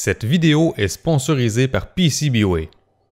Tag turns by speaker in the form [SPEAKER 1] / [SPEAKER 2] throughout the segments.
[SPEAKER 1] Cette vidéo est sponsorisée par PCBOA.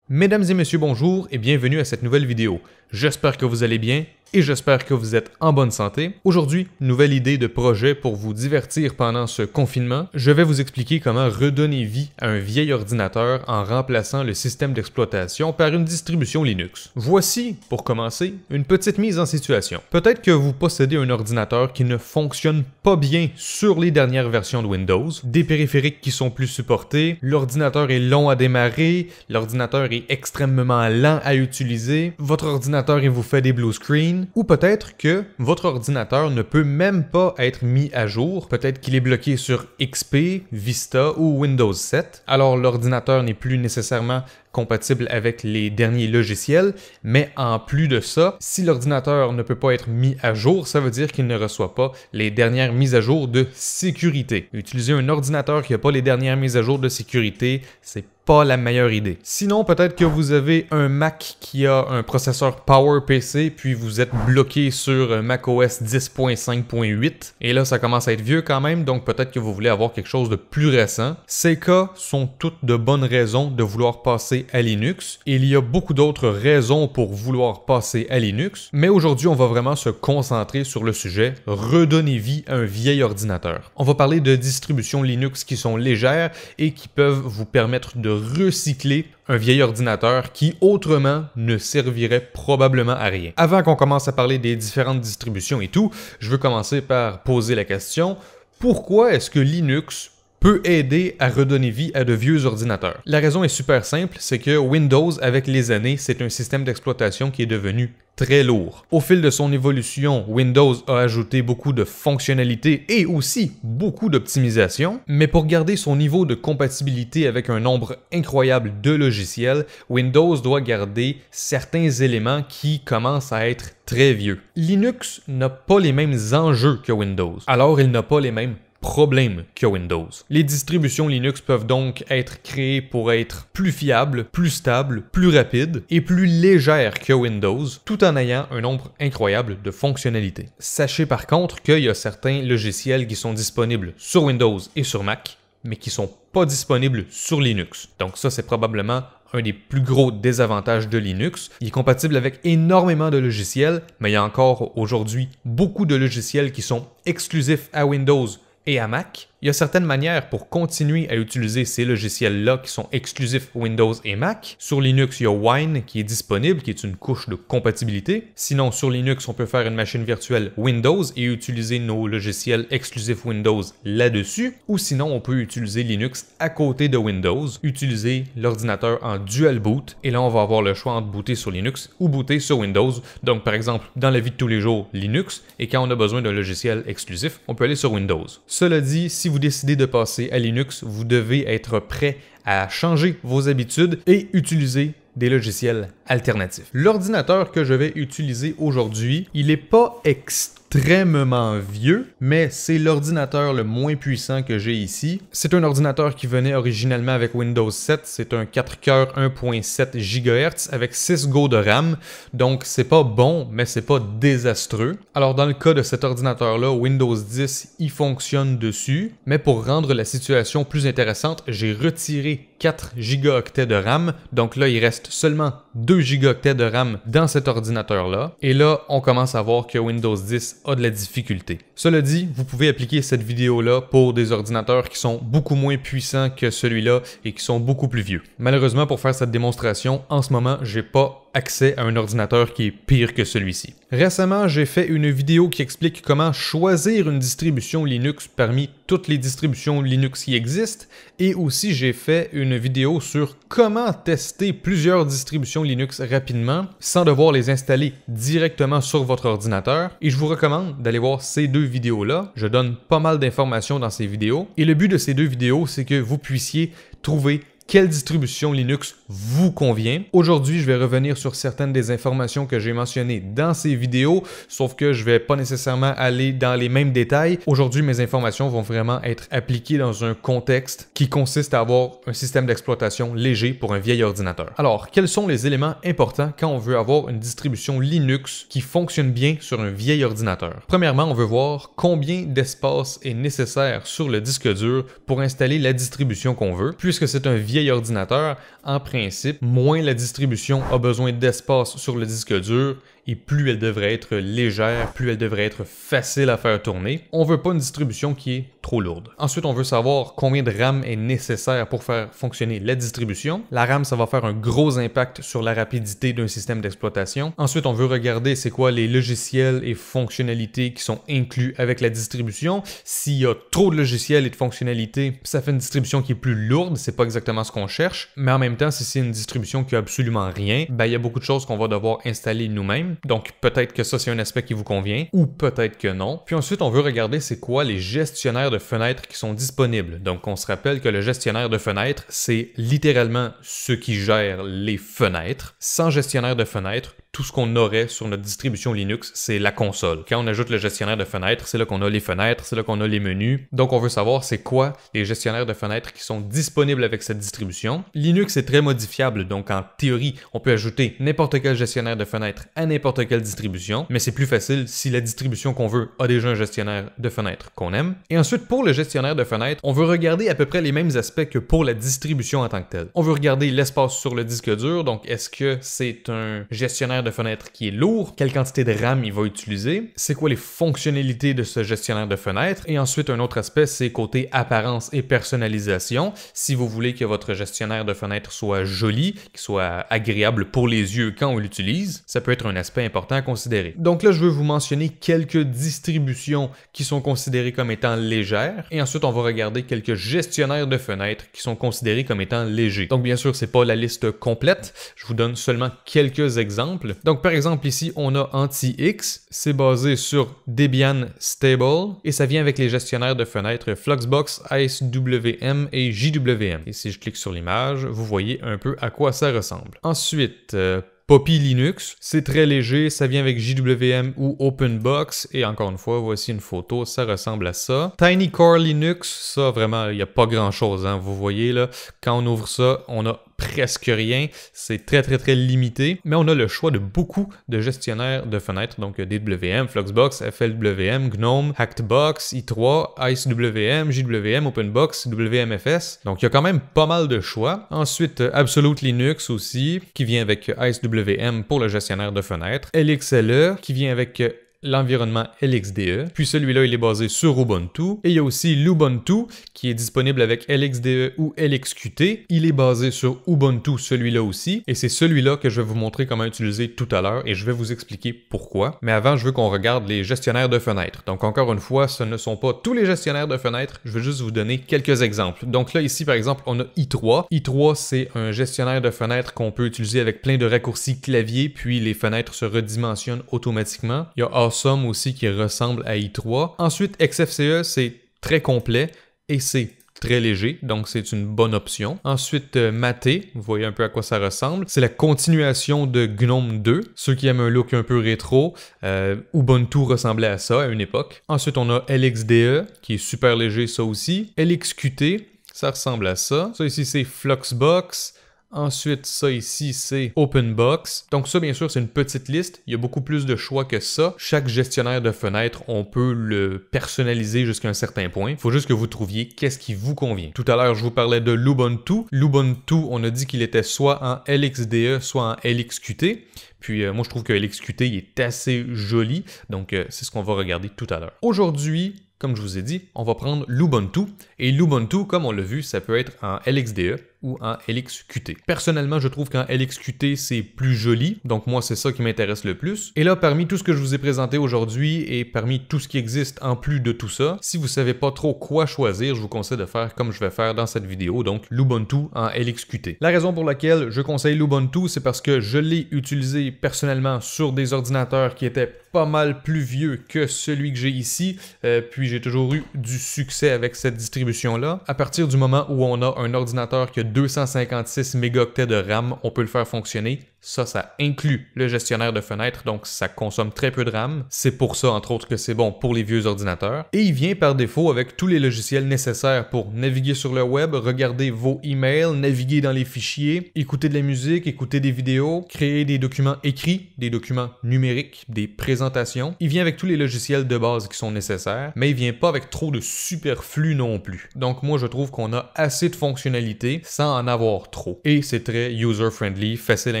[SPEAKER 1] Mesdames et messieurs, bonjour et bienvenue à cette nouvelle vidéo. J'espère que vous allez bien et j'espère que vous êtes en bonne santé. Aujourd'hui, nouvelle idée de projet pour vous divertir pendant ce confinement. Je vais vous expliquer comment redonner vie à un vieil ordinateur en remplaçant le système d'exploitation par une distribution Linux. Voici, pour commencer, une petite mise en situation. Peut-être que vous possédez un ordinateur qui ne fonctionne pas bien sur les dernières versions de Windows, des périphériques qui sont plus supportés, l'ordinateur est long à démarrer, l'ordinateur est extrêmement lent à utiliser, votre ordinateur il vous fait des blue screens, ou peut-être que votre ordinateur ne peut même pas être mis à jour, peut-être qu'il est bloqué sur XP, Vista ou Windows 7, alors l'ordinateur n'est plus nécessairement compatible avec les derniers logiciels, mais en plus de ça, si l'ordinateur ne peut pas être mis à jour, ça veut dire qu'il ne reçoit pas les dernières mises à jour de sécurité. Utiliser un ordinateur qui n'a pas les dernières mises à jour de sécurité, c'est pas la meilleure idée. Sinon, peut-être que vous avez un Mac qui a un processeur PowerPC, puis vous êtes bloqué sur macOS 10.5.8. Et là, ça commence à être vieux quand même, donc peut-être que vous voulez avoir quelque chose de plus récent. Ces cas sont toutes de bonnes raisons de vouloir passer à Linux. Il y a beaucoup d'autres raisons pour vouloir passer à Linux, mais aujourd'hui, on va vraiment se concentrer sur le sujet redonner vie à un vieil ordinateur. On va parler de distributions Linux qui sont légères et qui peuvent vous permettre de recycler un vieil ordinateur qui autrement ne servirait probablement à rien. Avant qu'on commence à parler des différentes distributions et tout, je veux commencer par poser la question pourquoi est-ce que Linux peut aider à redonner vie à de vieux ordinateurs. La raison est super simple, c'est que Windows, avec les années, c'est un système d'exploitation qui est devenu très lourd. Au fil de son évolution, Windows a ajouté beaucoup de fonctionnalités et aussi beaucoup d'optimisation, mais pour garder son niveau de compatibilité avec un nombre incroyable de logiciels, Windows doit garder certains éléments qui commencent à être très vieux. Linux n'a pas les mêmes enjeux que Windows, alors il n'a pas les mêmes problème que Windows. Les distributions Linux peuvent donc être créées pour être plus fiables, plus stables, plus rapides et plus légères que Windows, tout en ayant un nombre incroyable de fonctionnalités. Sachez par contre qu'il y a certains logiciels qui sont disponibles sur Windows et sur Mac, mais qui ne sont pas disponibles sur Linux. Donc ça, c'est probablement un des plus gros désavantages de Linux. Il est compatible avec énormément de logiciels, mais il y a encore aujourd'hui beaucoup de logiciels qui sont exclusifs à Windows et à Mac il y a certaines manières pour continuer à utiliser ces logiciels-là qui sont exclusifs Windows et Mac. Sur Linux, il y a Wine qui est disponible, qui est une couche de compatibilité. Sinon, sur Linux, on peut faire une machine virtuelle Windows et utiliser nos logiciels exclusifs Windows là-dessus. Ou sinon, on peut utiliser Linux à côté de Windows, utiliser l'ordinateur en dual boot. Et là, on va avoir le choix entre booter sur Linux ou booter sur Windows. Donc, par exemple, dans la vie de tous les jours, Linux. Et quand on a besoin d'un logiciel exclusif, on peut aller sur Windows. Cela dit, si décidez de passer à Linux, vous devez être prêt à changer vos habitudes et utiliser des logiciels alternatifs. L'ordinateur que je vais utiliser aujourd'hui, il n'est pas extrêmement extrêmement vieux, mais c'est l'ordinateur le moins puissant que j'ai ici. C'est un ordinateur qui venait originalement avec Windows 7, c'est un 4 coeurs 1.7 GHz avec 6 Go de RAM, donc c'est pas bon, mais c'est pas désastreux. Alors dans le cas de cet ordinateur-là, Windows 10 y fonctionne dessus, mais pour rendre la situation plus intéressante, j'ai retiré 4 gigaoctets de RAM, donc là il reste seulement 2 gigaoctets de RAM dans cet ordinateur-là. Et là, on commence à voir que Windows 10 a de la difficulté. Cela dit, vous pouvez appliquer cette vidéo-là pour des ordinateurs qui sont beaucoup moins puissants que celui-là et qui sont beaucoup plus vieux. Malheureusement, pour faire cette démonstration, en ce moment, j'ai pas accès à un ordinateur qui est pire que celui-ci. Récemment, j'ai fait une vidéo qui explique comment choisir une distribution Linux parmi toutes les distributions Linux qui existent et aussi j'ai fait une vidéo sur comment tester plusieurs distributions Linux rapidement sans devoir les installer directement sur votre ordinateur et je vous recommande d'aller voir ces deux vidéos-là. Je donne pas mal d'informations dans ces vidéos et le but de ces deux vidéos, c'est que vous puissiez trouver quelle distribution Linux vous convient. Aujourd'hui, je vais revenir sur certaines des informations que j'ai mentionnées dans ces vidéos, sauf que je ne vais pas nécessairement aller dans les mêmes détails. Aujourd'hui, mes informations vont vraiment être appliquées dans un contexte qui consiste à avoir un système d'exploitation léger pour un vieil ordinateur. Alors, quels sont les éléments importants quand on veut avoir une distribution Linux qui fonctionne bien sur un vieil ordinateur? Premièrement, on veut voir combien d'espace est nécessaire sur le disque dur pour installer la distribution qu'on veut, puisque c'est un vieil vieil ordinateur, en principe, moins la distribution a besoin d'espace sur le disque dur et plus elle devrait être légère, plus elle devrait être facile à faire tourner. On veut pas une distribution qui est trop lourde. Ensuite, on veut savoir combien de RAM est nécessaire pour faire fonctionner la distribution. La RAM, ça va faire un gros impact sur la rapidité d'un système d'exploitation. Ensuite, on veut regarder c'est quoi les logiciels et fonctionnalités qui sont inclus avec la distribution. S'il y a trop de logiciels et de fonctionnalités, ça fait une distribution qui est plus lourde, c'est pas exactement ce qu'on cherche. Mais en même temps, si c'est une distribution qui a absolument rien, ben, il y a beaucoup de choses qu'on va devoir installer nous-mêmes. Donc peut-être que ça c'est un aspect qui vous convient ou peut-être que non. Puis ensuite, on veut regarder c'est quoi les gestionnaires de fenêtres qui sont disponibles. Donc, on se rappelle que le gestionnaire de fenêtres, c'est littéralement ceux qui gèrent les fenêtres. Sans gestionnaire de fenêtres, tout ce qu'on aurait sur notre distribution Linux, c'est la console. Quand on ajoute le gestionnaire de fenêtres, c'est là qu'on a les fenêtres, c'est là qu'on a les menus. Donc on veut savoir c'est quoi les gestionnaires de fenêtres qui sont disponibles avec cette distribution. Linux est très modifiable, donc en théorie, on peut ajouter n'importe quel gestionnaire de fenêtres à n'importe quelle distribution, mais c'est plus facile si la distribution qu'on veut a déjà un gestionnaire de fenêtres qu'on aime. Et ensuite, pour le gestionnaire de fenêtres, on veut regarder à peu près les mêmes aspects que pour la distribution en tant que telle. On veut regarder l'espace sur le disque dur, donc est-ce que c'est un gestionnaire de fenêtre qui est lourd, quelle quantité de RAM il va utiliser, c'est quoi les fonctionnalités de ce gestionnaire de fenêtres, et ensuite un autre aspect, c'est côté apparence et personnalisation. Si vous voulez que votre gestionnaire de fenêtre soit joli, qu'il soit agréable pour les yeux quand on l'utilise, ça peut être un aspect important à considérer. Donc là, je veux vous mentionner quelques distributions qui sont considérées comme étant légères, et ensuite on va regarder quelques gestionnaires de fenêtres qui sont considérés comme étant légers. Donc bien sûr, c'est pas la liste complète, je vous donne seulement quelques exemples. Donc par exemple ici, on a Anti-X, c'est basé sur Debian Stable et ça vient avec les gestionnaires de fenêtres Fluxbox, ISWM et JWM. Et si je clique sur l'image, vous voyez un peu à quoi ça ressemble. Ensuite, euh, Poppy Linux. C'est très léger, ça vient avec JWM ou OpenBox. Et encore une fois, voici une photo, ça ressemble à ça. Tiny Core Linux, ça vraiment, il n'y a pas grand chose. Hein, vous voyez là, quand on ouvre ça, on a presque rien. C'est très, très, très limité. Mais on a le choix de beaucoup de gestionnaires de fenêtres, donc euh, DWM, Fluxbox, FLWM, GNOME, Hackedbox, i3, IceWM, JWM, OpenBox, WMFS. Donc il y a quand même pas mal de choix. Ensuite, euh, Absolute Linux aussi, qui vient avec euh, IceWM pour le gestionnaire de fenêtres. LXLE, qui vient avec l'environnement LXDE. Puis celui-là, il est basé sur Ubuntu. Et il y a aussi l'Ubuntu qui est disponible avec LXDE ou LXQT. Il est basé sur Ubuntu, celui-là aussi. Et c'est celui-là que je vais vous montrer comment utiliser tout à l'heure et je vais vous expliquer pourquoi. Mais avant, je veux qu'on regarde les gestionnaires de fenêtres. Donc encore une fois, ce ne sont pas tous les gestionnaires de fenêtres. Je veux juste vous donner quelques exemples. Donc là, ici, par exemple, on a i3. i3, c'est un gestionnaire de fenêtres qu'on peut utiliser avec plein de raccourcis clavier, puis les fenêtres se redimensionnent automatiquement. Il y a somme aussi qui ressemble à i3. Ensuite, XFCE, c'est très complet et c'est très léger, donc c'est une bonne option. Ensuite, euh, Maté, vous voyez un peu à quoi ça ressemble. C'est la continuation de Gnome 2. Ceux qui aiment un look un peu rétro, euh, Ubuntu ressemblait à ça à une époque. Ensuite, on a LXDE, qui est super léger ça aussi. LXQT, ça ressemble à ça. Ça ici, c'est Fluxbox. Ensuite, ça ici, c'est Openbox. Donc ça, bien sûr, c'est une petite liste. Il y a beaucoup plus de choix que ça. Chaque gestionnaire de fenêtre, on peut le personnaliser jusqu'à un certain point. Il faut juste que vous trouviez qu'est-ce qui vous convient. Tout à l'heure, je vous parlais de l'Ubuntu. L'Ubuntu, on a dit qu'il était soit en LXDE, soit en LXQT. Puis euh, moi, je trouve que LXQT est assez joli. Donc, euh, c'est ce qu'on va regarder tout à l'heure. Aujourd'hui, comme je vous ai dit, on va prendre l'Ubuntu. Et l'Ubuntu, comme on l'a vu, ça peut être en LXDE ou en LXQT. Personnellement, je trouve qu'en LXQT, c'est plus joli. Donc moi, c'est ça qui m'intéresse le plus. Et là, parmi tout ce que je vous ai présenté aujourd'hui et parmi tout ce qui existe en plus de tout ça, si vous savez pas trop quoi choisir, je vous conseille de faire comme je vais faire dans cette vidéo, donc l'Ubuntu en LXQT. La raison pour laquelle je conseille l'Ubuntu, c'est parce que je l'ai utilisé personnellement sur des ordinateurs qui étaient pas mal plus vieux que celui que j'ai ici, euh, puis j'ai toujours eu du succès avec cette distribution-là. À partir du moment où on a un ordinateur qui a 256 mégaoctets de RAM, on peut le faire fonctionner ça, ça inclut le gestionnaire de fenêtres, donc ça consomme très peu de RAM. C'est pour ça, entre autres, que c'est bon pour les vieux ordinateurs. Et il vient par défaut avec tous les logiciels nécessaires pour naviguer sur le web, regarder vos emails, naviguer dans les fichiers, écouter de la musique, écouter des vidéos, créer des documents écrits, des documents numériques, des présentations. Il vient avec tous les logiciels de base qui sont nécessaires, mais il vient pas avec trop de superflu non plus. Donc moi, je trouve qu'on a assez de fonctionnalités sans en avoir trop. Et c'est très user-friendly, facile à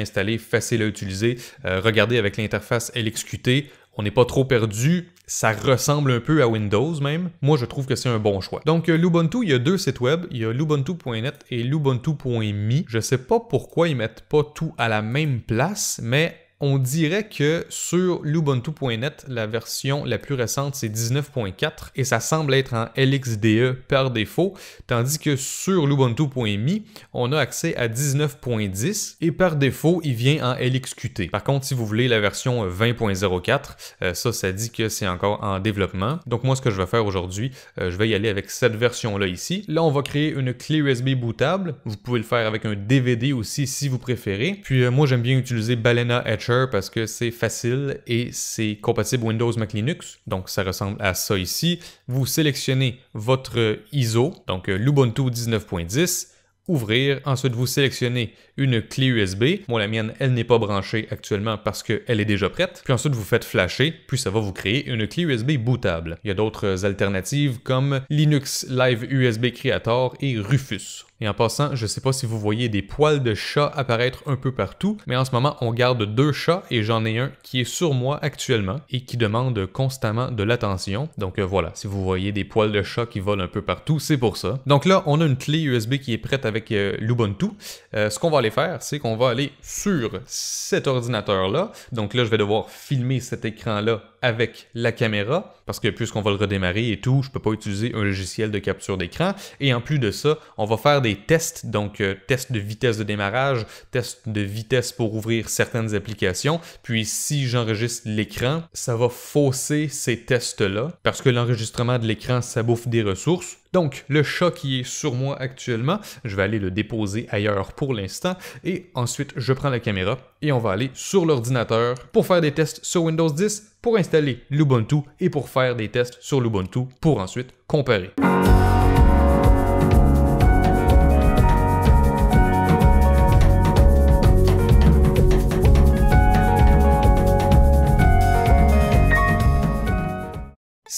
[SPEAKER 1] installer facile à utiliser. Euh, regardez avec l'interface LXQT, on n'est pas trop perdu. Ça ressemble un peu à Windows même. Moi, je trouve que c'est un bon choix. Donc, euh, l'Ubuntu, il y a deux sites web. Il y a l'Ubuntu.net et l'Ubuntu.me. Je ne sais pas pourquoi ils mettent pas tout à la même place, mais on dirait que sur l'Ubuntu.net, la version la plus récente, c'est 19.4 et ça semble être en LXDE par défaut, tandis que sur l'Ubuntu.me, on a accès à 19.10 et par défaut, il vient en LXQT. Par contre, si vous voulez la version 20.04, euh, ça, ça dit que c'est encore en développement. Donc moi, ce que je vais faire aujourd'hui, euh, je vais y aller avec cette version-là ici. Là, on va créer une clé USB bootable. Vous pouvez le faire avec un DVD aussi si vous préférez. Puis euh, moi, j'aime bien utiliser Balena Etcher parce que c'est facile et c'est compatible Windows Mac Linux. Donc ça ressemble à ça ici. Vous sélectionnez votre ISO, donc euh, l'Ubuntu 19.10 ouvrir. Ensuite, vous sélectionnez une clé USB. Moi, la mienne, elle n'est pas branchée actuellement parce qu'elle est déjà prête. Puis ensuite, vous faites flasher, puis ça va vous créer une clé USB bootable. Il y a d'autres alternatives comme Linux Live USB Creator et Rufus. Et en passant, je ne sais pas si vous voyez des poils de chat apparaître un peu partout, mais en ce moment, on garde deux chats et j'en ai un qui est sur moi actuellement et qui demande constamment de l'attention. Donc euh, voilà, si vous voyez des poils de chat qui volent un peu partout, c'est pour ça. Donc là, on a une clé USB qui est prête avec euh, l'Ubuntu. Euh, ce qu'on va aller faire, c'est qu'on va aller sur cet ordinateur-là. Donc là, je vais devoir filmer cet écran-là avec la caméra, parce que puisqu'on va le redémarrer et tout, je ne peux pas utiliser un logiciel de capture d'écran. Et en plus de ça, on va faire des tests, donc euh, tests de vitesse de démarrage, tests de vitesse pour ouvrir certaines applications. Puis si j'enregistre l'écran, ça va fausser ces tests-là, parce que l'enregistrement de l'écran, ça bouffe des ressources. Donc, le chat qui est sur moi actuellement, je vais aller le déposer ailleurs pour l'instant et ensuite je prends la caméra et on va aller sur l'ordinateur pour faire des tests sur Windows 10, pour installer l'Ubuntu et pour faire des tests sur l'Ubuntu pour ensuite comparer.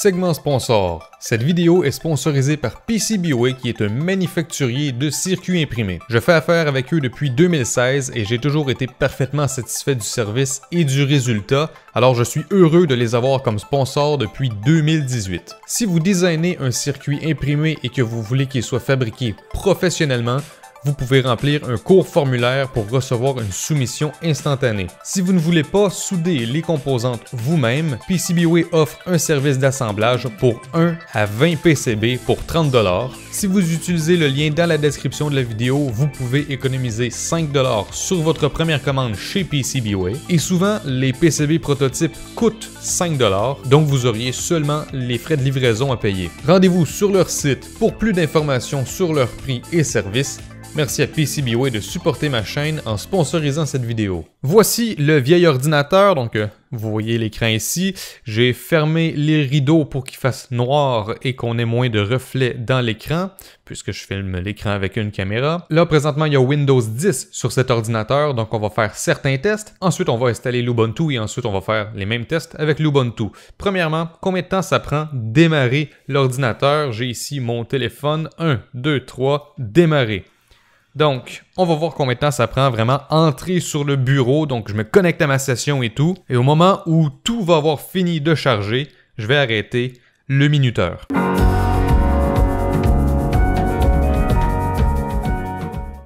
[SPEAKER 1] Segment sponsor. Cette vidéo est sponsorisée par PCBWay qui est un manufacturier de circuits imprimés. Je fais affaire avec eux depuis 2016 et j'ai toujours été parfaitement satisfait du service et du résultat, alors je suis heureux de les avoir comme sponsor depuis 2018. Si vous designez un circuit imprimé et que vous voulez qu'il soit fabriqué professionnellement, vous pouvez remplir un court formulaire pour recevoir une soumission instantanée. Si vous ne voulez pas souder les composantes vous-même, PCBWay offre un service d'assemblage pour 1 à 20 PCB pour 30 Si vous utilisez le lien dans la description de la vidéo, vous pouvez économiser 5 sur votre première commande chez PCBWay. Et souvent, les PCB prototypes coûtent 5 donc vous auriez seulement les frais de livraison à payer. Rendez-vous sur leur site pour plus d'informations sur leurs prix et services Merci à PCBWay de supporter ma chaîne en sponsorisant cette vidéo. Voici le vieil ordinateur, donc euh, vous voyez l'écran ici. J'ai fermé les rideaux pour qu'il fasse noir et qu'on ait moins de reflets dans l'écran, puisque je filme l'écran avec une caméra. Là, présentement, il y a Windows 10 sur cet ordinateur, donc on va faire certains tests. Ensuite, on va installer l'Ubuntu et ensuite, on va faire les mêmes tests avec l'Ubuntu. Premièrement, combien de temps ça prend démarrer l'ordinateur? J'ai ici mon téléphone. 1, 2, 3, démarrer. Donc, on va voir combien de temps ça prend vraiment entrer sur le bureau. Donc, je me connecte à ma session et tout. Et au moment où tout va avoir fini de charger, je vais arrêter le minuteur.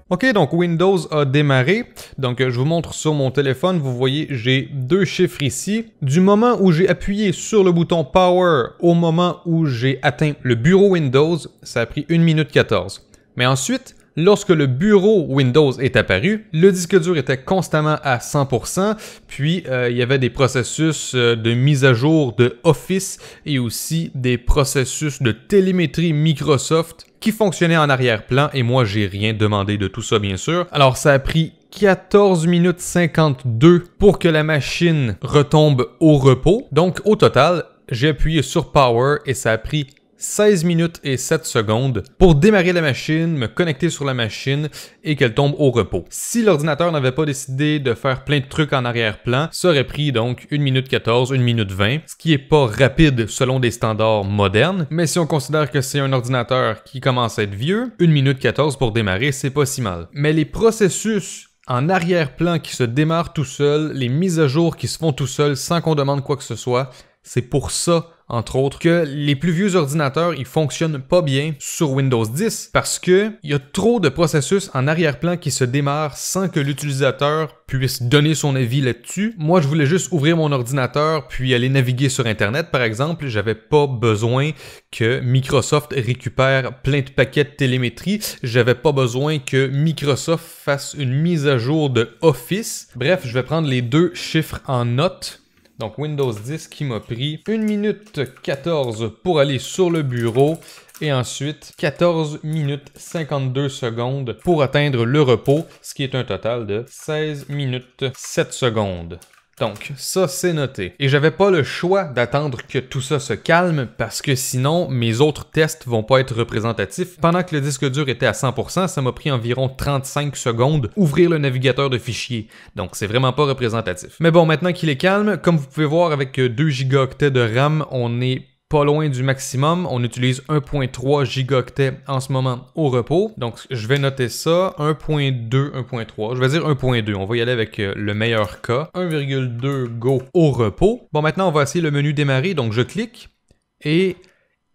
[SPEAKER 1] OK, donc Windows a démarré. Donc, je vous montre sur mon téléphone. Vous voyez, j'ai deux chiffres ici. Du moment où j'ai appuyé sur le bouton Power au moment où j'ai atteint le bureau Windows, ça a pris 1 minute 14. Mais ensuite, Lorsque le bureau Windows est apparu, le disque dur était constamment à 100%, puis euh, il y avait des processus euh, de mise à jour de Office et aussi des processus de télémétrie Microsoft qui fonctionnaient en arrière-plan et moi j'ai rien demandé de tout ça bien sûr. Alors ça a pris 14 minutes 52 pour que la machine retombe au repos. Donc au total, j'ai appuyé sur Power et ça a pris 16 minutes et 7 secondes pour démarrer la machine, me connecter sur la machine et qu'elle tombe au repos. Si l'ordinateur n'avait pas décidé de faire plein de trucs en arrière-plan, ça aurait pris donc 1 minute 14, 1 minute 20, ce qui est pas rapide selon des standards modernes, mais si on considère que c'est un ordinateur qui commence à être vieux, 1 minute 14 pour démarrer, c'est pas si mal. Mais les processus en arrière-plan qui se démarrent tout seuls, les mises à jour qui se font tout seuls sans qu'on demande quoi que ce soit, c'est pour ça entre autres, que les plus vieux ordinateurs, ils fonctionnent pas bien sur Windows 10 parce que il y a trop de processus en arrière-plan qui se démarrent sans que l'utilisateur puisse donner son avis là-dessus. Moi, je voulais juste ouvrir mon ordinateur puis aller naviguer sur Internet, par exemple. J'avais pas besoin que Microsoft récupère plein de paquets de télémétrie. J'avais pas besoin que Microsoft fasse une mise à jour de Office. Bref, je vais prendre les deux chiffres en note. Donc Windows 10 qui m'a pris 1 minute 14 pour aller sur le bureau et ensuite 14 minutes 52 secondes pour atteindre le repos, ce qui est un total de 16 minutes 7 secondes. Donc, ça, c'est noté. Et j'avais pas le choix d'attendre que tout ça se calme parce que sinon, mes autres tests vont pas être représentatifs. Pendant que le disque dur était à 100%, ça m'a pris environ 35 secondes ouvrir le navigateur de fichiers. Donc, c'est vraiment pas représentatif. Mais bon, maintenant qu'il est calme, comme vous pouvez voir avec 2 gigaoctets de RAM, on est pas loin du maximum. On utilise 1.3 gigaoctets en ce moment au repos. Donc, je vais noter ça. 1.2, 1.3. Je vais dire 1.2. On va y aller avec euh, le meilleur cas. 1,2 Go au repos. Bon, maintenant, on va essayer le menu démarrer. Donc, je clique et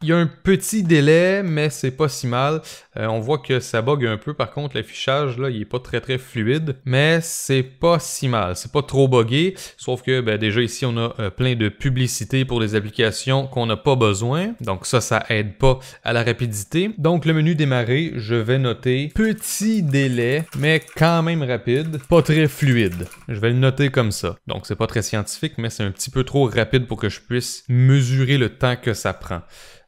[SPEAKER 1] il y a un petit délai, mais c'est pas si mal. Euh, on voit que ça bug un peu. Par contre, l'affichage, là, il est pas très très fluide, mais c'est pas si mal. C'est pas trop buggé. Sauf que ben, déjà ici, on a euh, plein de publicités pour des applications qu'on n'a pas besoin. Donc ça, ça aide pas à la rapidité. Donc le menu démarrer, je vais noter petit délai, mais quand même rapide. Pas très fluide. Je vais le noter comme ça. Donc c'est pas très scientifique, mais c'est un petit peu trop rapide pour que je puisse mesurer le temps que ça prend.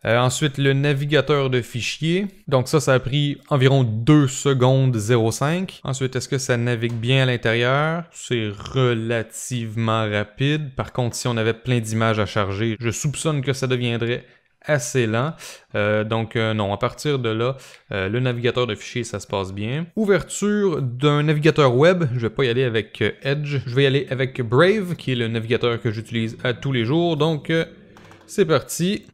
[SPEAKER 1] Euh, ensuite, le navigateur de fichiers. Donc ça, ça a pris environ 2 secondes 0,5. Ensuite, est-ce que ça navigue bien à l'intérieur? C'est relativement rapide. Par contre, si on avait plein d'images à charger, je soupçonne que ça deviendrait assez lent. Euh, donc euh, non, à partir de là, le navigateur de fichiers, ça se passe bien. Ouverture d'un navigateur web. Je vais pas y aller avec Edge. Je vais y aller avec Brave, qui est le navigateur que j'utilise à tous les jours. Donc c'est parti.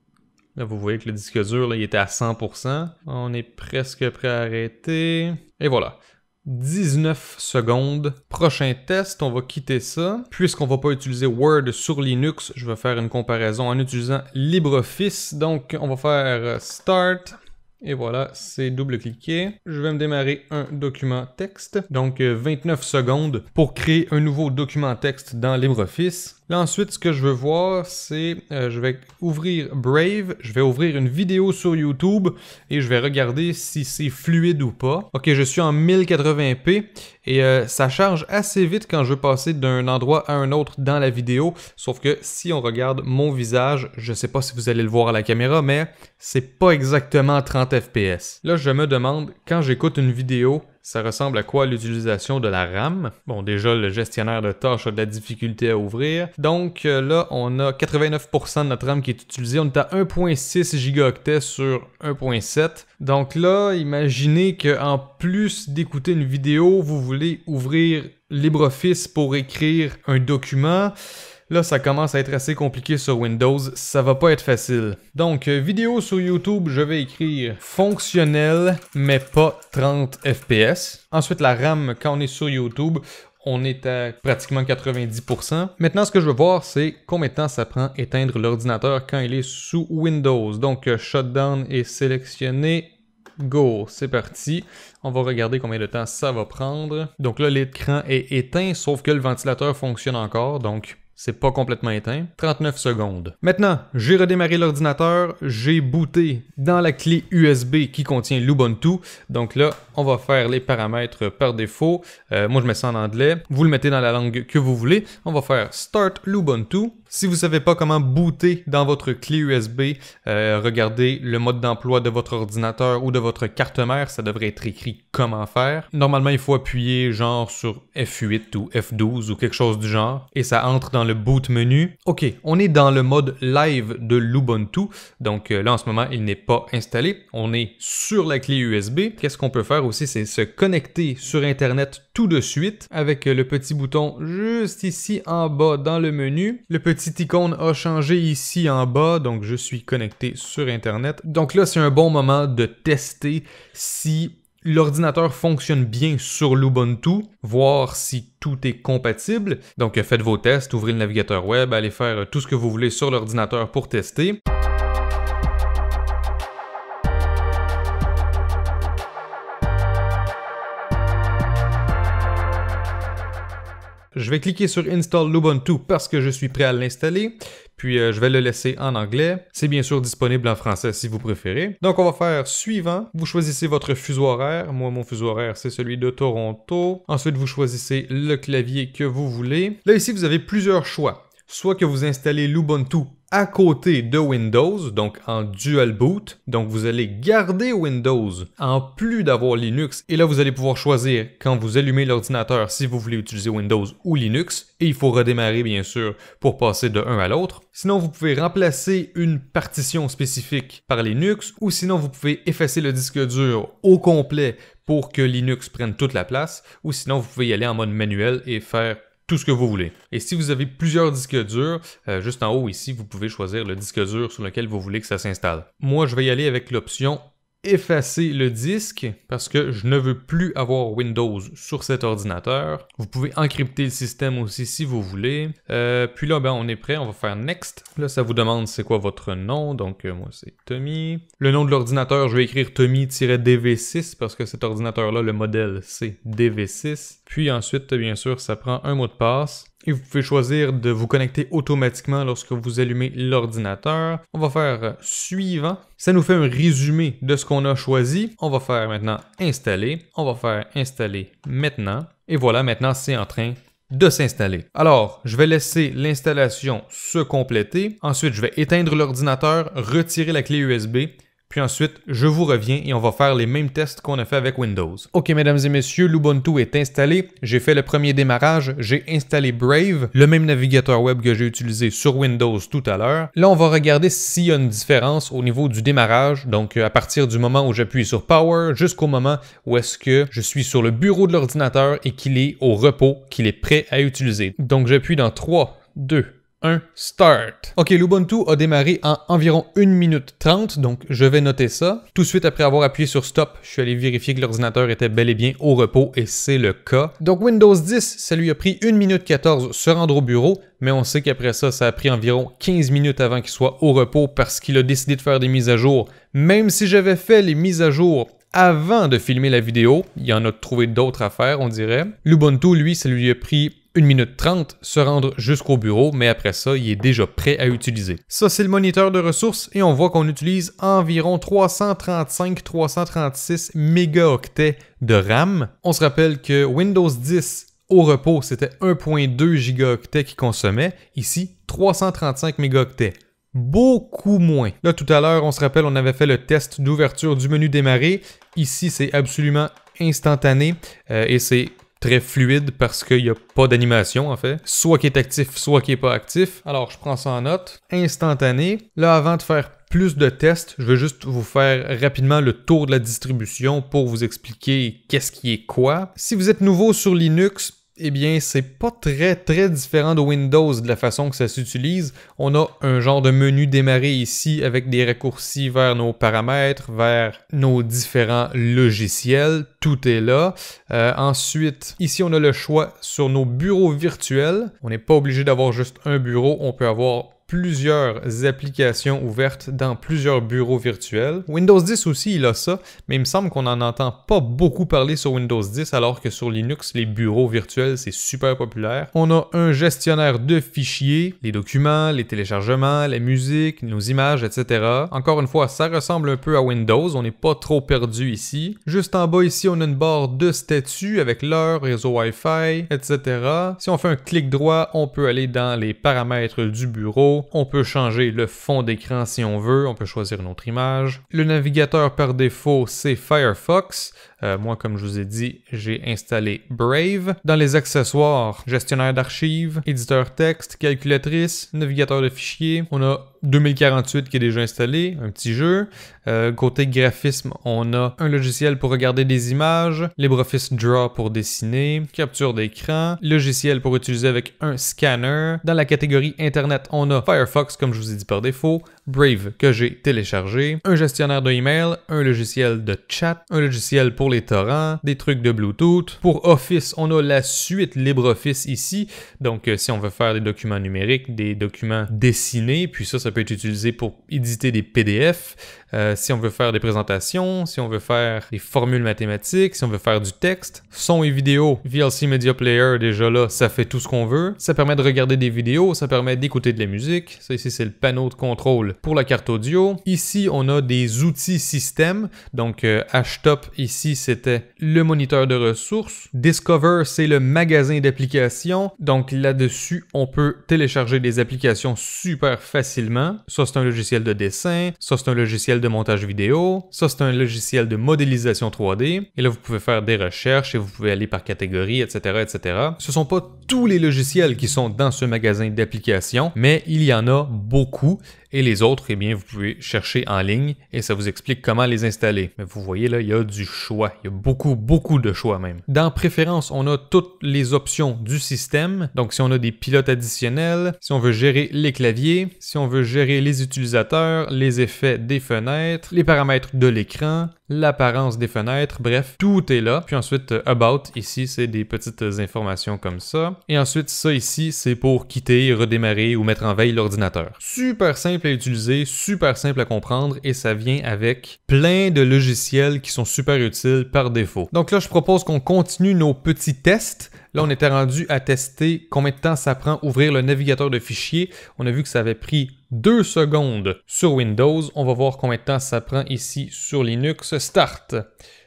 [SPEAKER 1] Là, vous voyez que le disque dur, il était à 100%. On est presque prêt à arrêter. Et voilà. 19 secondes. Prochain test, on va quitter ça. Puisqu'on va pas utiliser Word sur Linux, je vais faire une comparaison en utilisant LibreOffice. Donc, on va faire Start. Et voilà, c'est double-cliqué. Je vais me démarrer un document texte. Donc, 29 secondes pour créer un nouveau document texte dans LibreOffice. Là, ensuite, ce que je veux voir, c'est euh, je vais ouvrir Brave, je vais ouvrir une vidéo sur YouTube et je vais regarder si c'est fluide ou pas. Ok, je suis en 1080p et euh, ça charge assez vite quand je veux passer d'un endroit à un autre dans la vidéo. Sauf que si on regarde mon visage, je ne sais pas si vous allez le voir à la caméra, mais c'est pas exactement 30 fps. Là, je me demande quand j'écoute une vidéo, ça ressemble à quoi l'utilisation de la RAM? Bon, déjà, le gestionnaire de tâches a de la difficulté à ouvrir. Donc euh, là, on a 89% de notre RAM qui est utilisée. On est à 1.6 gigaoctets sur 1.7. Donc là, imaginez qu'en plus d'écouter une vidéo, vous voulez ouvrir LibreOffice pour écrire un document. Là, ça commence à être assez compliqué sur Windows, ça va pas être facile. Donc, euh, vidéo sur YouTube, je vais écrire fonctionnel, mais pas 30 FPS. Ensuite, la RAM, quand on est sur YouTube, on est à pratiquement 90%. Maintenant, ce que je veux voir, c'est combien de temps ça prend éteindre l'ordinateur quand il est sous Windows. Donc, euh, Shutdown est sélectionné. Go, c'est parti. On va regarder combien de temps ça va prendre. Donc là, l'écran est éteint, sauf que le ventilateur fonctionne encore. Donc, c'est pas complètement éteint. 39 secondes. Maintenant, j'ai redémarré l'ordinateur, j'ai booté dans la clé USB qui contient l'Ubuntu. Donc là, on va faire les paramètres par défaut. Euh, moi, je mets ça en anglais. Vous le mettez dans la langue que vous voulez. On va faire Start l'Ubuntu. Si vous ne savez pas comment booter dans votre clé USB, euh, regardez le mode d'emploi de votre ordinateur ou de votre carte mère. Ça devrait être écrit comment faire. Normalement, il faut appuyer genre sur F8 ou F12 ou quelque chose du genre. Et ça entre dans le boot menu. OK, on est dans le mode live de l'Ubuntu. Donc euh, là, en ce moment, il n'est pas installé. On est sur la clé USB. Qu'est-ce qu'on peut faire? aussi, c'est se connecter sur Internet tout de suite avec euh, le petit bouton juste ici en bas dans le menu. Le petit icône a changé ici en bas, donc je suis connecté sur Internet. Donc là, c'est un bon moment de tester si l'ordinateur fonctionne bien sur l'Ubuntu, voir si tout est compatible. Donc euh, faites vos tests, ouvrez le navigateur web, allez faire euh, tout ce que vous voulez sur l'ordinateur pour tester. Je vais cliquer sur Install Lubuntu parce que je suis prêt à l'installer. Puis euh, je vais le laisser en anglais. C'est bien sûr disponible en français si vous préférez. Donc on va faire suivant. Vous choisissez votre fuseau horaire. Moi, mon fuseau horaire, c'est celui de Toronto. Ensuite, vous choisissez le clavier que vous voulez. Là, ici, vous avez plusieurs choix soit que vous installez l'Ubuntu à côté de Windows, donc en dual boot. Donc vous allez garder Windows en plus d'avoir Linux. Et là, vous allez pouvoir choisir quand vous allumez l'ordinateur si vous voulez utiliser Windows ou Linux. Et il faut redémarrer, bien sûr, pour passer de un à l'autre. Sinon, vous pouvez remplacer une partition spécifique par Linux ou sinon, vous pouvez effacer le disque dur au complet pour que Linux prenne toute la place. Ou sinon, vous pouvez y aller en mode manuel et faire tout ce que vous voulez. Et si vous avez plusieurs disques durs, euh, juste en haut ici, vous pouvez choisir le disque dur sur lequel vous voulez que ça s'installe. Moi, je vais y aller avec l'option effacer le disque parce que je ne veux plus avoir Windows sur cet ordinateur. Vous pouvez encrypter le système aussi si vous voulez. Euh, puis là, ben, on est prêt, on va faire Next. Là, ça vous demande c'est quoi votre nom. Donc, euh, moi, c'est Tommy. Le nom de l'ordinateur, je vais écrire Tommy-DV6 parce que cet ordinateur-là, le modèle, c'est DV6. Puis ensuite, bien sûr, ça prend un mot de passe et vous pouvez choisir de vous connecter automatiquement lorsque vous allumez l'ordinateur. On va faire euh, suivant. Ça nous fait un résumé de ce qu'on a choisi. On va faire maintenant installer. On va faire installer maintenant. Et voilà, maintenant c'est en train de s'installer. Alors, je vais laisser l'installation se compléter. Ensuite, je vais éteindre l'ordinateur, retirer la clé USB puis ensuite, je vous reviens et on va faire les mêmes tests qu'on a fait avec Windows. Ok, mesdames et messieurs, l'Ubuntu est installé. J'ai fait le premier démarrage. J'ai installé Brave, le même navigateur web que j'ai utilisé sur Windows tout à l'heure. Là, on va regarder s'il y a une différence au niveau du démarrage. Donc, à partir du moment où j'appuie sur Power jusqu'au moment où est-ce que je suis sur le bureau de l'ordinateur et qu'il est au repos, qu'il est prêt à utiliser. Donc, j'appuie dans 3, 2, un start. Ok, l'Ubuntu a démarré en environ 1 minute 30, donc je vais noter ça. Tout de suite après avoir appuyé sur stop, je suis allé vérifier que l'ordinateur était bel et bien au repos et c'est le cas. Donc Windows 10, ça lui a pris 1 minute 14 se rendre au bureau, mais on sait qu'après ça, ça a pris environ 15 minutes avant qu'il soit au repos parce qu'il a décidé de faire des mises à jour. Même si j'avais fait les mises à jour avant de filmer la vidéo, il y en a trouvé d'autres à faire, on dirait. L'Ubuntu, lui, ça lui a pris 1 minute 30 se rendre jusqu'au bureau, mais après ça, il est déjà prêt à utiliser. Ça, c'est le moniteur de ressources et on voit qu'on utilise environ 335-336 mégaoctets de RAM. On se rappelle que Windows 10 au repos, c'était 1.2 gigaoctets qui consommait. Ici, 335 mégaoctets beaucoup moins. Là, tout à l'heure, on se rappelle, on avait fait le test d'ouverture du menu démarrer. Ici, c'est absolument instantané euh, et c'est très fluide parce qu'il n'y a pas d'animation en fait. Soit qui est actif, soit qui n'est pas actif. Alors je prends ça en note. Instantané. Là, avant de faire plus de tests, je veux juste vous faire rapidement le tour de la distribution pour vous expliquer qu'est-ce qui est quoi. Si vous êtes nouveau sur Linux, eh bien, c'est pas très très différent de Windows de la façon que ça s'utilise. On a un genre de menu démarré ici avec des raccourcis vers nos paramètres, vers nos différents logiciels. Tout est là. Euh, ensuite, ici, on a le choix sur nos bureaux virtuels. On n'est pas obligé d'avoir juste un bureau. On peut avoir plusieurs applications ouvertes dans plusieurs bureaux virtuels. Windows 10 aussi, il a ça, mais il me semble qu'on n'en entend pas beaucoup parler sur Windows 10, alors que sur Linux, les bureaux virtuels, c'est super populaire. On a un gestionnaire de fichiers, les documents, les téléchargements, la musique, nos images, etc. Encore une fois, ça ressemble un peu à Windows, on n'est pas trop perdu ici. Juste en bas ici, on a une barre de statut avec l'heure, réseau Wi-Fi, etc. Si on fait un clic droit, on peut aller dans les paramètres du bureau, on peut changer le fond d'écran si on veut, on peut choisir une autre image. Le navigateur par défaut, c'est Firefox. Euh, moi, comme je vous ai dit, j'ai installé Brave. Dans les accessoires, gestionnaire d'archives, éditeur texte, calculatrice, navigateur de fichiers. On a 2048 qui est déjà installé, un petit jeu. Euh, côté graphisme, on a un logiciel pour regarder des images, LibreOffice Draw pour dessiner, capture d'écran, logiciel pour utiliser avec un scanner. Dans la catégorie Internet, on a Firefox, comme je vous ai dit par défaut, Brave que j'ai téléchargé, un gestionnaire de email, un logiciel de chat, un logiciel pour les torrents, des trucs de Bluetooth. Pour Office, on a la suite LibreOffice ici. Donc, euh, si on veut faire des documents numériques, des documents dessinés, puis ça, ça peut être utilisé pour éditer des PDF. Euh, si on veut faire des présentations, si on veut faire des formules mathématiques, si on veut faire du texte, son et vidéo, VLC Media Player, déjà là, ça fait tout ce qu'on veut. Ça permet de regarder des vidéos, ça permet d'écouter de la musique. Ça ici, c'est le panneau de contrôle pour la carte audio. Ici, on a des outils système. Donc, HTOP, euh, ici, c'était le moniteur de ressources. Discover, c'est le magasin d'applications. Donc, là-dessus, on peut télécharger des applications super facilement. Ça, c'est un logiciel de dessin. Ça, c'est un logiciel de montage vidéo. Ça, c'est un logiciel de modélisation 3D. Et là, vous pouvez faire des recherches et vous pouvez aller par catégorie, etc., etc. Ce sont pas tous les logiciels qui sont dans ce magasin d'applications, mais il y en a beaucoup et les autres, eh bien, vous pouvez chercher en ligne et ça vous explique comment les installer. Mais vous voyez là, il y a du choix. Il y a beaucoup, beaucoup de choix même. Dans Préférences, on a toutes les options du système. Donc, si on a des pilotes additionnels, si on veut gérer les claviers, si on veut gérer les utilisateurs, les effets des fenêtres, les paramètres de l'écran, l'apparence des fenêtres, bref, tout est là. Puis ensuite, euh, About, ici, c'est des petites informations comme ça. Et ensuite, ça ici, c'est pour quitter, redémarrer ou mettre en veille l'ordinateur. Super simple à utiliser, super simple à comprendre et ça vient avec plein de logiciels qui sont super utiles par défaut. Donc là, je propose qu'on continue nos petits tests. Là, on était rendu à tester combien de temps ça prend ouvrir le navigateur de fichiers. On a vu que ça avait pris 2 secondes sur Windows. On va voir combien de temps ça prend ici sur Linux. Start.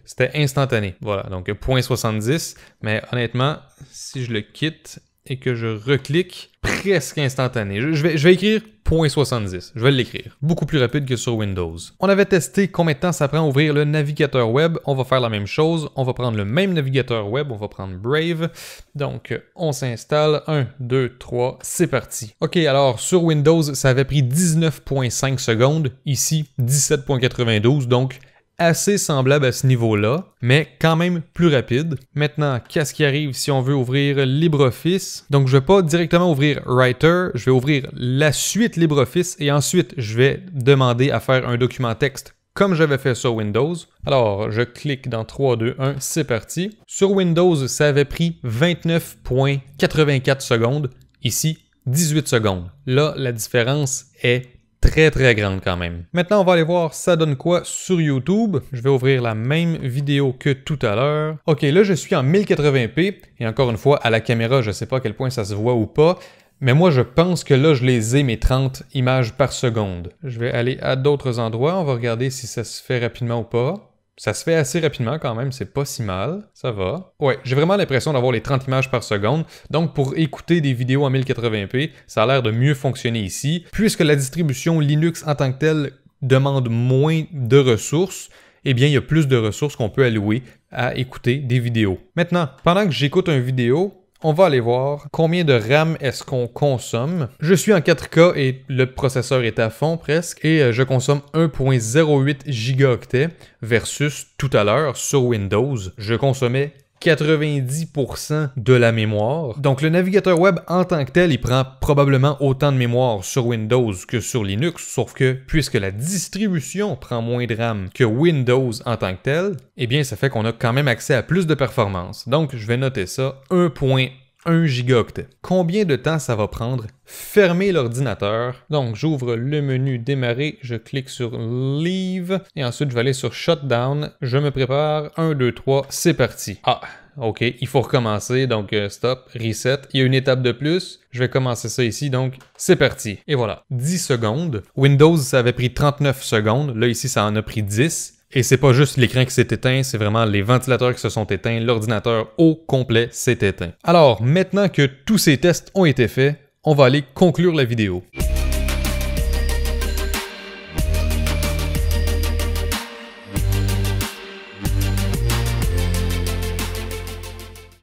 [SPEAKER 1] C'était instantané. Voilà, donc 0.70. Mais honnêtement, si je le quitte et que je reclique, presque instantané. je vais, je vais écrire .70. Je vais l'écrire. Beaucoup plus rapide que sur Windows. On avait testé combien de temps ça prend à ouvrir le navigateur web. On va faire la même chose. On va prendre le même navigateur web. On va prendre Brave. Donc, on s'installe. 1, 2, 3. C'est parti. OK, alors sur Windows, ça avait pris 19.5 secondes. Ici, 17.92. Donc, assez semblable à ce niveau-là, mais quand même plus rapide. Maintenant, qu'est-ce qui arrive si on veut ouvrir LibreOffice? Donc, je ne vais pas directement ouvrir Writer, je vais ouvrir la suite LibreOffice et ensuite, je vais demander à faire un document texte comme j'avais fait sur Windows. Alors, je clique dans 3, 2, 1, c'est parti. Sur Windows, ça avait pris 29.84 secondes. Ici, 18 secondes. Là, la différence est très très grande quand même. Maintenant, on va aller voir ça donne quoi sur YouTube. Je vais ouvrir la même vidéo que tout à l'heure. Ok, là je suis en 1080p et encore une fois à la caméra, je ne sais pas à quel point ça se voit ou pas. Mais moi, je pense que là, je les ai, mes 30 images par seconde. Je vais aller à d'autres endroits. On va regarder si ça se fait rapidement ou pas. Ça se fait assez rapidement quand même, c'est pas si mal, ça va. Ouais, j'ai vraiment l'impression d'avoir les 30 images par seconde, donc pour écouter des vidéos en 1080p, ça a l'air de mieux fonctionner ici. Puisque la distribution Linux en tant que telle demande moins de ressources, eh bien il y a plus de ressources qu'on peut allouer à écouter des vidéos. Maintenant, pendant que j'écoute une vidéo, on va aller voir combien de RAM est-ce qu'on consomme. Je suis en 4K et le processeur est à fond presque et euh, je consomme 1.08 gigaoctets versus tout à l'heure sur Windows, je consommais 90% de la mémoire. Donc le navigateur web en tant que tel, il prend probablement autant de mémoire sur Windows que sur Linux, sauf que puisque la distribution prend moins de RAM que Windows en tant que tel, eh bien ça fait qu'on a quand même accès à plus de performance. Donc je vais noter ça 1.1 1 gigaoctet. Combien de temps ça va prendre? Fermez l'ordinateur. Donc, j'ouvre le menu démarrer, je clique sur Leave et ensuite je vais aller sur Shutdown. Je me prépare. 1, 2, 3, c'est parti. Ah, OK, il faut recommencer, donc euh, stop, reset. Il y a une étape de plus. Je vais commencer ça ici, donc c'est parti. Et voilà, 10 secondes. Windows, ça avait pris 39 secondes. Là, ici, ça en a pris 10. Et c'est pas juste l'écran qui s'est éteint, c'est vraiment les ventilateurs qui se sont éteints, l'ordinateur au complet s'est éteint. Alors, maintenant que tous ces tests ont été faits, on va aller conclure la vidéo.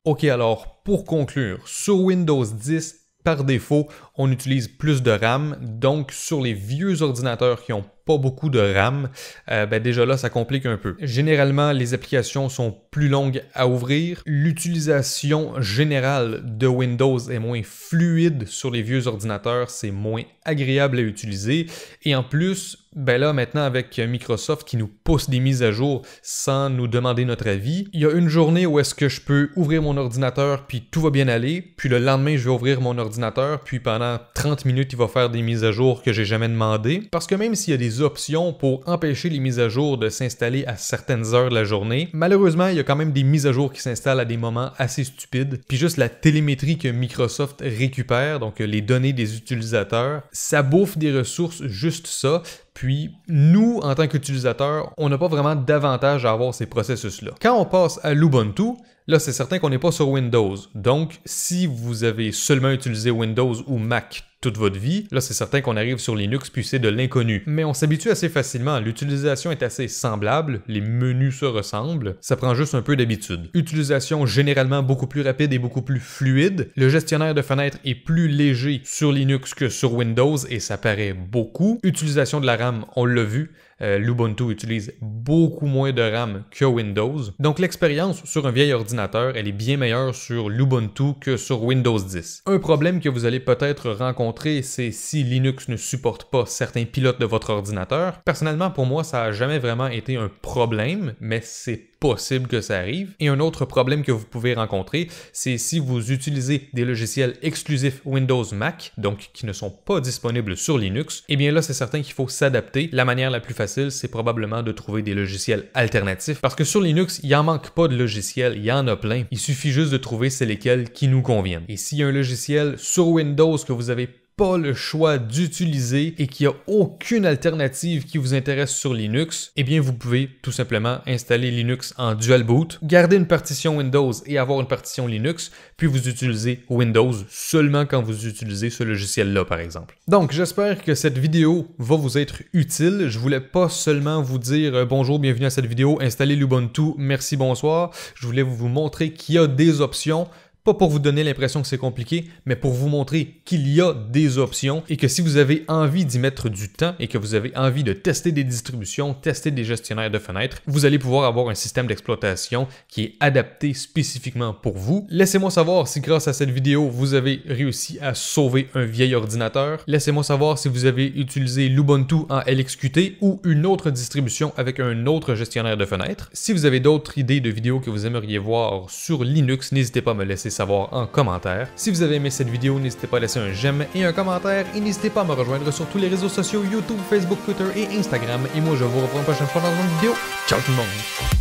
[SPEAKER 1] Ok, alors pour conclure, sur Windows 10, par défaut, on utilise plus de RAM, donc sur les vieux ordinateurs qui ont beaucoup de RAM, euh, ben déjà là, ça complique un peu. Généralement, les applications sont plus longues à ouvrir. L'utilisation générale de Windows est moins fluide sur les vieux ordinateurs, c'est moins agréable à utiliser. Et en plus, ben là, maintenant, avec Microsoft qui nous pousse des mises à jour sans nous demander notre avis, il y a une journée où est-ce que je peux ouvrir mon ordinateur, puis tout va bien aller, puis le lendemain, je vais ouvrir mon ordinateur, puis pendant 30 minutes, il va faire des mises à jour que j'ai jamais demandé. Parce que même s'il y a des options pour empêcher les mises à jour de s'installer à certaines heures de la journée. Malheureusement, il y a quand même des mises à jour qui s'installent à des moments assez stupides. Puis juste la télémétrie que Microsoft récupère, donc les données des utilisateurs, ça bouffe des ressources juste ça. Puis, nous, en tant qu'utilisateurs, on n'a pas vraiment d'avantage à avoir ces processus-là. Quand on passe à l'Ubuntu, là, c'est certain qu'on n'est pas sur Windows. Donc, si vous avez seulement utilisé Windows ou Mac toute votre vie, là, c'est certain qu'on arrive sur Linux puis c'est de l'inconnu. Mais on s'habitue assez facilement. L'utilisation est assez semblable. Les menus se ressemblent. Ça prend juste un peu d'habitude. Utilisation généralement beaucoup plus rapide et beaucoup plus fluide. Le gestionnaire de fenêtres est plus léger sur Linux que sur Windows et ça paraît beaucoup. Utilisation de la RAM on l'a vu, euh, l'Ubuntu utilise beaucoup moins de RAM que Windows. Donc l'expérience sur un vieil ordinateur, elle est bien meilleure sur l'Ubuntu que sur Windows 10. Un problème que vous allez peut-être rencontrer, c'est si Linux ne supporte pas certains pilotes de votre ordinateur. Personnellement, pour moi, ça n'a jamais vraiment été un problème, mais c'est possible que ça arrive. Et un autre problème que vous pouvez rencontrer, c'est si vous utilisez des logiciels exclusifs Windows Mac, donc qui ne sont pas disponibles sur Linux, eh bien là, c'est certain qu'il faut s'adapter. La manière la plus facile, c'est probablement de trouver des logiciels alternatifs, parce que sur Linux, il en manque pas de logiciels, il y en a plein. Il suffit juste de trouver c'est lesquels qui nous conviennent. Et s'il y a un logiciel sur Windows que vous avez pas le choix d'utiliser et qu'il n'y a aucune alternative qui vous intéresse sur Linux, eh bien vous pouvez tout simplement installer Linux en dual boot, garder une partition Windows et avoir une partition Linux, puis vous utilisez Windows seulement quand vous utilisez ce logiciel-là par exemple. Donc j'espère que cette vidéo va vous être utile. Je voulais pas seulement vous dire euh, bonjour, bienvenue à cette vidéo, installer l'Ubuntu, merci, bonsoir. Je voulais vous montrer qu'il y a des options pas pour vous donner l'impression que c'est compliqué, mais pour vous montrer qu'il y a des options et que si vous avez envie d'y mettre du temps et que vous avez envie de tester des distributions, tester des gestionnaires de fenêtres, vous allez pouvoir avoir un système d'exploitation qui est adapté spécifiquement pour vous. Laissez-moi savoir si grâce à cette vidéo, vous avez réussi à sauver un vieil ordinateur. Laissez-moi savoir si vous avez utilisé l'Ubuntu en LXQT ou une autre distribution avec un autre gestionnaire de fenêtres. Si vous avez d'autres idées de vidéos que vous aimeriez voir sur Linux, n'hésitez pas à me laisser savoir en commentaire. Si vous avez aimé cette vidéo, n'hésitez pas à laisser un j'aime et un commentaire et n'hésitez pas à me rejoindre sur tous les réseaux sociaux YouTube, Facebook, Twitter et Instagram. Et moi, je vous reprends une prochaine fois dans une vidéo. Ciao tout le monde!